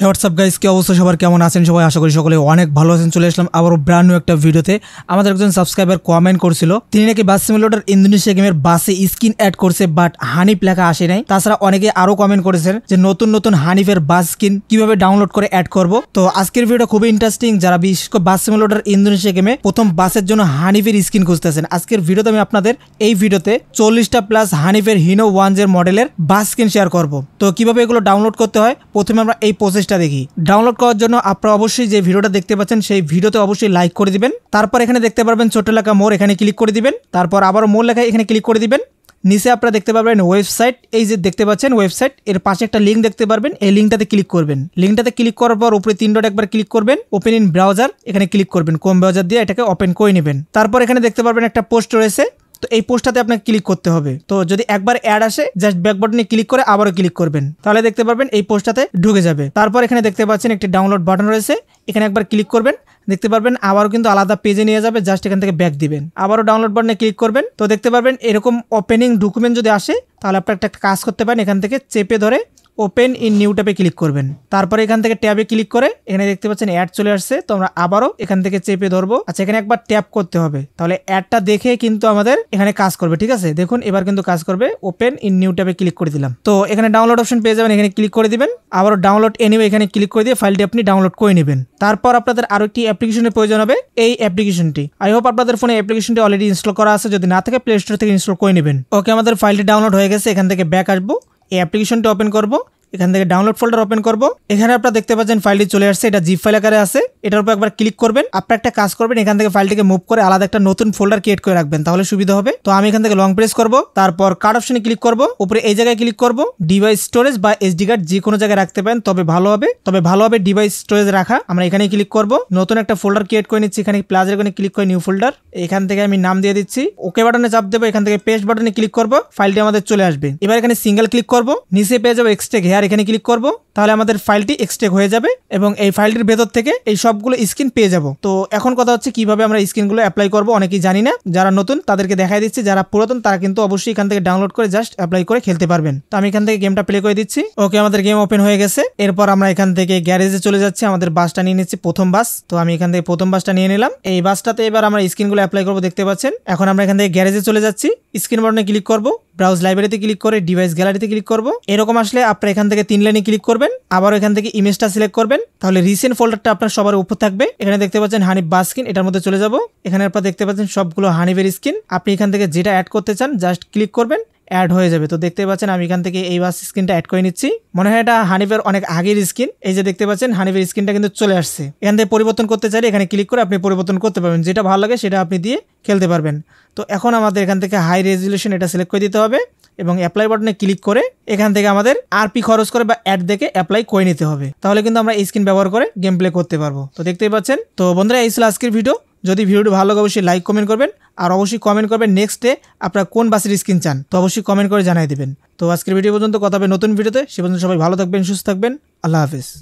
WhatsApp guys কি অবস্থা সবার কেমন আছেন সবাই আশা করি সকলে অনেক ভালো আছেন চলে আসলাম আবারও ব্র্যান্ড নিউ একটা ভিডিওতে আমাদের একজন সাবস্ক্রাইবার কমেন্ট করছিল তিনি নাকি বাস সিমিলোটার ইন্দোনেশিয়া গেমের বাসে স্কিন অ্যাড করছে বাট হানিফ লেখা আসে নাই তাছাড়া অনেকে আরও কমেন্ট করেছেন যে নতুন নতুন হানিফের বাস স্কিন কিভাবে ডাউনলোড করে অ্যাড করব তো আজকের ভিডিওটা খুবই ইন্টারেস্টিং যারা বিশেষ করে বাস সিমিলোটার ইন্দোনেশিয়া গেমে প্রথম বাসের জন্য হানিফের স্কিন খুঁজতেছেন আজকের ভিডিওতে আমি আপনাদের এই ভিডিওতে চল্লিশটা প্লাস হানিফের হিনো ওয়ানজের মডেলের বাস স্কিন শেয়ার করব তো কিভাবে এগুলো ডাউনলোড করতে হয় প্রথমে আমরা এই প্রসেস পেজটা দেখি ডাউনলোড করার জন্য আপনারা অবশ্যই যে ভিডিওটা দেখতে পাচ্ছেন সেই ভিডিওতে অবশ্যই লাইক করে দিবেন তারপর এখানে দেখতে পারবেন ছোট লেখা মোর এখানে ক্লিক করে দিবেন তারপর আবার মোর লেখা এখানে ক্লিক করে দিবেন নিচে আপনারা দেখতে পাবেন ওয়েবসাইট এই যে দেখতে পাচ্ছেন ওয়েবসাইট এর পাশে একটা লিঙ্ক দেখতে পারবেন এই লিঙ্কটাতে ক্লিক করবেন লিঙ্কটাতে ক্লিক করার পর উপরে তিন ডট একবার ক্লিক করবেন ওপেন ইন ব্রাউজার এখানে ক্লিক করবেন কোম ব্রাউজার দিয়ে এটাকে ওপেন করে নেবেন তারপর এখানে দেখতে পারবেন একটা পোস্ট রয়েছে তো এই পোস্টটাতে আপনাকে ক্লিক করতে হবে তো যদি একবার অ্যাড আসে জাস্ট ব্যাক বাটনে ক্লিক করে আবারও ক্লিক করবেন তাহলে দেখতে পারবেন এই পোস্টটাতে ঢুকে যাবে তারপর এখানে দেখতে পাচ্ছেন একটি ডাউনলোড বাটন রয়েছে এখানে একবার ক্লিক করবেন দেখতে পারবেন আবারও কিন্তু আলাদা পেজে নিয়ে যাবে জাস্ট এখান থেকে ব্যাক দিবেন আবারও ডাউনলোড বাটনে ক্লিক করবেন তো দেখতে পারবেন এরকম ওপেনিং ডকুমেন্ট যদি আসে তাহলে আপনার একটা কাজ করতে পারেন এখান থেকে চেপে ধরে ওপেন ইন নিউ ট্যাবে ক্লিক করবেন তারপরে এখান থেকে ট্যাবে ক্লিক করে এখানে দেখতে পাচ্ছেন অ্যাড চলে আসছে তো আমরা আবারও এখান থেকে চেপে ধরবো আচ্ছা এখানে একবার ট্যাপ করতে হবে তাহলে অ্যাডটা দেখে কিন্তু আমাদের এখানে কাজ করবে ঠিক আছে দেখুন এবার কিন্তু কাজ করবে ওপেন ইন নিউ ট্যাবে ক্লিক করে দিলাম তো এখানে ডাউনলোড অপশন পেয়ে যাবেন এখানে ক্লিক করে দিবেন আবারও ডাউনলোড এনিও এখানে ক্লিক করে দিয়ে ফাইলটি আপনি ডাউনলোড করে নেবেন তারপর আপনাদের আরও একটি অ্যাপ্লিকেশনের প্রয়োজন হবে এই অ্যাপ্লিকেশনটি আই হোপ আপনাদের ফোনে অ্যাপ্লিকেশনটি অলরেডি ইনস্টল করা আছে যদি না থাকে প্লে স্টোর থেকে ইনস্টল করে নেবেন ওকে আমাদের ফাইলটি ডাউনলোড হয়ে গেছে এখান থেকে ব্যাক আসবো এই অ্যাপ্লিকেশনটা ওপেন করব এখান থেকে ডাউনলোড ফোল্ডার ওপেন করব এখানে আপনারা দেখতে পাচ্ছেন ফাইলটি চলে আসছে এটা জিপ ফাইল আকারে আছে এটার উপর একবার ক্লিক করবেন আপনারা একটা কাজ করবেন এখান থেকে ফাইলটিকে মুভ করে আলাদা একটা নতুন ফোল্ডার ক্রিয়েট করে রাখবেন তাহলে সুবিধা হবে তো আমি এখান থেকে লং প্রেস করব তারপর কার্ড অপশনে ক্লিক করব উপরে এই জায়গায় ক্লিক করব ডিভাইস স্টোরেজ বা এসডি কার্ড যে কোনো জায়গায় রাখতে পারেন তবে ভালো হবে তবে ভালো হবে ডিভাইস স্টোরেজ রাখা আমরা এখানে ক্লিক করব নতুন একটা ফোল্ডার ক্রিয়েট করে নিচ্ছি এখানে প্লাজের এখানে ক্লিক করে নিউ ফোল্ডার এখান থেকে আমি নাম দিয়ে দিচ্ছি ওকে বাটনে চাপ দেবো এখান থেকে পেস্ট বাটনে ক্লিক করব ফাইলটি আমাদের চলে আসবে এবার এখানে সিঙ্গেল ক্লিক করব নিচে পেয়ে যাবো এক্সট্রা হেয়ার এখানে ক্লিক করব তাহলে আমাদের ফাইলটি এক্সটেক হয়ে যাবে এবং এই ফাইলটির ভেতর থেকে এই সবগুলো স্ক্রিন পেয়ে যাব তো এখন কথা হচ্ছে কিভাবে আমরা স্ক্রিনগুলো অ্যাপ্লাই করব অনেকেই জানি না যারা নতুন তাদেরকে দেখাই দিচ্ছি যারা পুরাতন তারা কিন্তু অবশ্যই এখান থেকে ডাউনলোড করে জাস্ট অ্যাপ্লাই করে খেলতে পারবেন তো আমি এখান থেকে গেমটা প্লে করে দিচ্ছি ওকে আমাদের গেম ওপেন হয়ে গেছে এরপর আমরা এখান থেকে গ্যারেজে চলে যাচ্ছি আমাদের বাসটা নিয়ে নিচ্ছি প্রথম বাস তো আমি এখান থেকে প্রথম বাসটা নিয়ে নিলাম এই বাসটাতে এবার আমরা স্ক্রিনগুলো অ্যাপ্লাই করবো দেখতে পাচ্ছেন এখন আমরা এখান থেকে গ্যারেজে চলে যাচ্ছি স্ক্রিন বাটনে ক্লিক করব ব্রাউজ লাইব্রেরিতে ক্লিক করে ডিভাইস গ্যালারিতে ক্লিক করব এরকম আসলে আপনার এখান থেকে তিন লাইনে ক্লিক করবেন আবার এখান থেকে ইমেজটা সিলেক্ট করবেন তাহলে রিসেন্ট ফোল্ডারটা আপনার সবার উপর থাকবে এখানে দেখতে পাচ্ছেন হানি বাস্কিন এটার মধ্যে চলে যাব এখানে আপনার দেখতে পাচ্ছেন সবগুলো হানিবের স্ক্রিন আপনি এখান থেকে যেটা অ্যাড করতে চান জাস্ট ক্লিক করবেন অ্যাড হয়ে যাবে তো দেখতে পাচ্ছেন আমি এখান থেকে এই বাস স্ক্রিনটা অ্যাড করে নিচ্ছি মনে হয় এটা হানিফের অনেক আগের স্ক্রিন এই যে দেখতে পাচ্ছেন হানিফের স্ক্রিনটা কিন্তু চলে আসছে এখান থেকে পরিবর্তন করতে চাইলে এখানে ক্লিক করে আপনি পরিবর্তন করতে পারবেন যেটা ভালো লাগে সেটা আপনি দিয়ে খেলতে পারবেন তো এখন আমাদের এখান থেকে হাই রেজুলেশন এটা সিলেক্ট করে দিতে হবে এবং অ্যাপ্লাই বাটনে ক্লিক করে এখান থেকে আমাদের আরপি খরচ করে বা অ্যাড দেখে অ্যাপ্লাই করে নিতে হবে তাহলে কিন্তু আমরা স্ক্রিন ব্যবহার করে গেম প্লে করতে পারবো তো দেখতেই পাচ্ছেন তো বন্ধুরা এই ছিল আজকের ভিডিও যদি ভিডিওটি ভালো লাগে অবশ্যই লাইক কমেন্ট করবেন আর অবশ্যই কমেন্ট করবেন নেক্সট ডে আপনারা কোন বাসের স্ক্রিন চান তো অবশ্যই কমেন্ট করে জানিয়ে দেবেন তো আজকের ভিডিও পর্যন্ত কথা হবে নতুন ভিডিওতে সে পর্যন্ত সবাই ভালো থাকবেন সুস্থ থাকবেন আল্লাহ হাফিজ